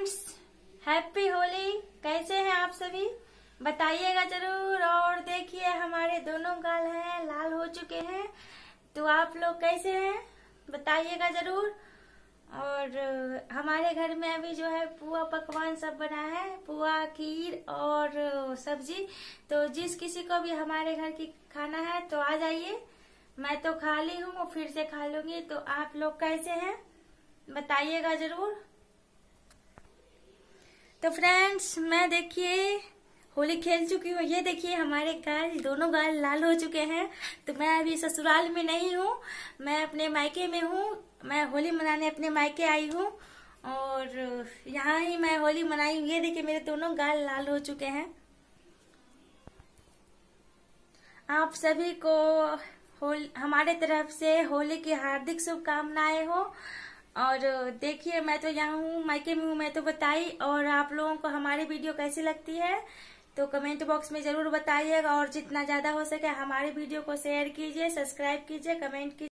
friends happy Holi कैसे हैं आप सभी बताइएगा जरूर और देखिए हमारे दोनों गाल हैं लाल हो चुके हैं तो आप लोग कैसे हैं बताइएगा जरूर और हमारे घर में अभी जो है पुआ पकवान सब बना है पुआ खीर और सब्जी तो जिस किसी को भी हमारे घर की खाना है तो आ जाइए मैं तो खा ली हूँ फिर से खा लूंगी तो आप लोग कैसे हैं बताइएगा जरूर तो फ्रेंड्स मैं देखिए होली खेल चुकी हूँ ये देखिए हमारे गाल दोनों गाल लाल हो चुके हैं तो मैं अभी ससुराल में नहीं हूँ मैं अपने मायके में हूँ मैं होली मनाने अपने मायके आई हूँ और यहाँ ही मैं होली मनाई हूँ ये देखिए मेरे दोनों गाल लाल हो चुके हैं आप सभी को होल हमारे तरफ से होली की हार्दिक शुभकामनाएं हो और देखिए मैं तो यहाँ हूँ मायके में हूँ मैं तो बताई और आप लोगों को हमारी वीडियो कैसी लगती है तो कमेंट बॉक्स में जरूर बताइएगा और जितना ज्यादा हो सके हमारे वीडियो को शेयर कीजिए सब्सक्राइब कीजिए कमेंट कीजिए